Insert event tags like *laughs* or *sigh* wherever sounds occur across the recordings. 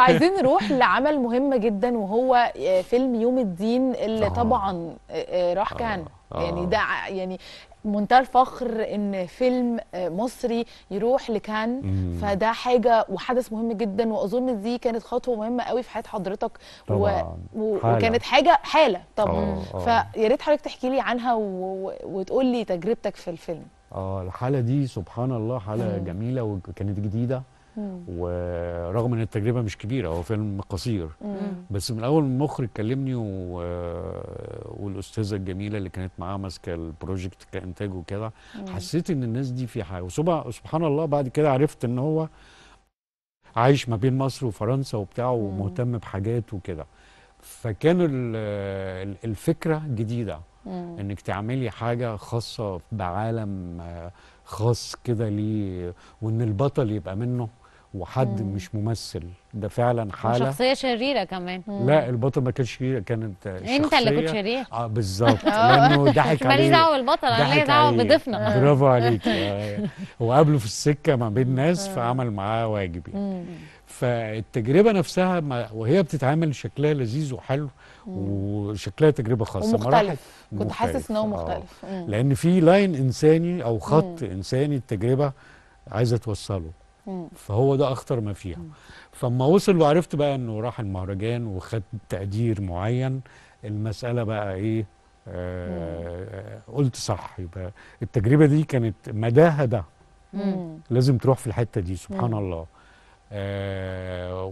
*laughs* عايزين نروح لعمل مهم جدا وهو آه، فيلم يوم الدين اللي آه. طبعا آه، راح كان آه. يعني ده يعني منتهى الفخر ان فيلم آه، مصري يروح لكان فده حاجه وحدث مهم جدا واظن دي كانت خطوه مهمه قوي في حياه حضرتك و... و... حالة. وكانت حاجه حاله طبعا فيا ريت حضرتك تحكي لي عنها و... وتقول لي تجربتك في الفيلم اه الحاله دي سبحان الله حاله مم. جميله وكانت جديده ورغم ان التجربه مش كبيره هو فيلم قصير مم. بس من اول المخرج كلمني و... والاستاذه الجميله اللي كانت معاه ماسكه البروجكت كانتاج وكده حسيت ان الناس دي في حاجه وسبحان الله بعد كده عرفت ان هو عايش ما بين مصر وفرنسا وبتاع ومهتم بحاجات وكده فكان الفكره جديده مم. انك تعملي حاجه خاصه بعالم خاص كده ليه وان البطل يبقى منه وحد مم. مش ممثل ده فعلا حاله شخصيه شريره كمان مم. لا البطل ما كانش شرير كانت شخصيه انت اللي كنت شرير اه بالظبط اه. لانه *laughs* ضحك عليه ماليش دعوه بالبطل انا ليا دعوه بضيفنا آه. *laughs* برافو عليك آه. هو قابله في السكه ما بين ناس فعمل معاه واجب يعني فالتجربه نفسها ما وهي بتتعامل شكلها لذيذ وحلو وشكلها تجربه خاصه ومختلف كنت حاسس ان هو مختلف لان في لاين انساني او خط مم. انساني التجربه عايزه توصله فهو ده اخطر ما فيها فما وصل وعرفت بقى انه راح المهرجان وخد تقدير معين المساله بقى ايه آه قلت صح يبقى التجربه دي كانت مداها ده لازم تروح في الحته دي سبحان مم. الله آه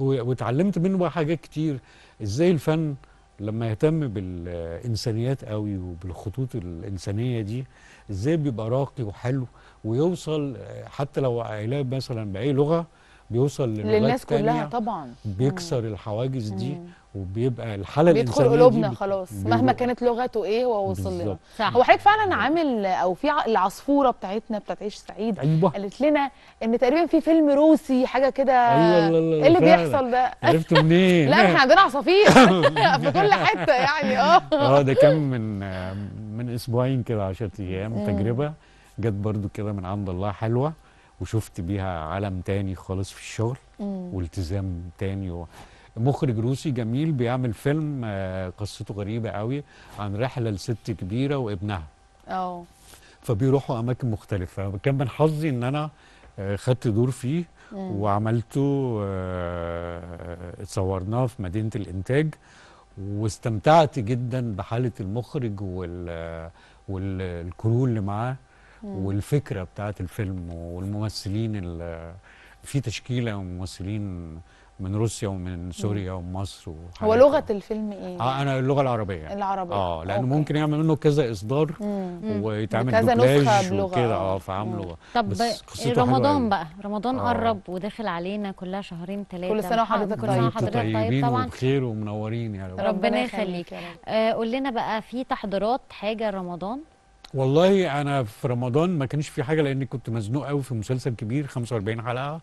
وتعلمت منه بقى حاجات كتير ازاي الفن لما يهتم بالإنسانيات قوي وبالخطوط الإنسانية دي إزاي بيبقى راقي وحلو ويوصل حتى لو علاج مثلا بأي لغة بيوصل للناس كلها طبعا بيكسر الحواجز دي مم. وبيبقى الحاله بيدخل قلوبنا خلاص بيبقى مهما كانت لغته ايه هو وصل لنا هو حضرتك فعلا عامل او في العصفوره بتاعتنا بتاعت عيش سعيد أيوة. قالت لنا ان تقريبا في فيلم روسي حاجه كده ايوه ايه اللي فعلا. بيحصل ده عرفت *laughs* منين لا احنا عندنا عصافير *laughs* *laughs* في كل حته يعني اه اه ده كان من من اسبوعين كده 10 ايام تجربه جت برضو كده من عند الله حلوه وشفت بيها عالم تاني خالص في الشغل والتزام تاني و... مخرج روسي جميل بيعمل فيلم آه، قصته غريبه قوي عن رحله لست كبيره وابنها اه فبيروحوا اماكن مختلفه كان من حظي ان انا آه، خدت دور فيه وعملته آه، اتصورناه في مدينه الانتاج واستمتعت جدا بحاله المخرج وال والكرو اللي معاه والفكره بتاعت الفيلم والممثلين في تشكيله ممثلين من روسيا ومن سوريا ومصر هو لغه الفيلم ايه؟ اه انا اللغه العربيه العربيه اه لانه أوكي. ممكن يعمل منه كذا اصدار ويتعمل كذا نسخه بلغه كده اه, آه. فعامله طب بس رمضان بقى رمضان آه. قرب وداخل علينا كلها شهرين ثلاثه كل سنه وحضرتك طيب كل سنه طيب, طيب طبعا بخير ومنورين يعني. يا رب ربنا آه، يخليك قول لنا بقى في تحضيرات حاجه رمضان والله انا في رمضان ما كانش في حاجه لان كنت مزنوق قوي في مسلسل كبير 45 حلقه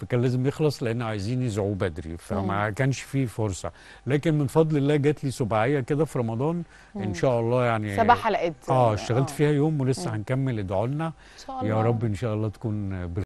فكان لازم يخلص لان عايزين يزعوه بدري فما كانش في فرصه لكن من فضل الله جات لي سباعيه كده في رمضان ان شاء الله يعني سبع حلقات اه اشتغلت آه. فيها يوم ولسه هنكمل ادعوا لنا يا رب ان شاء الله تكون بخير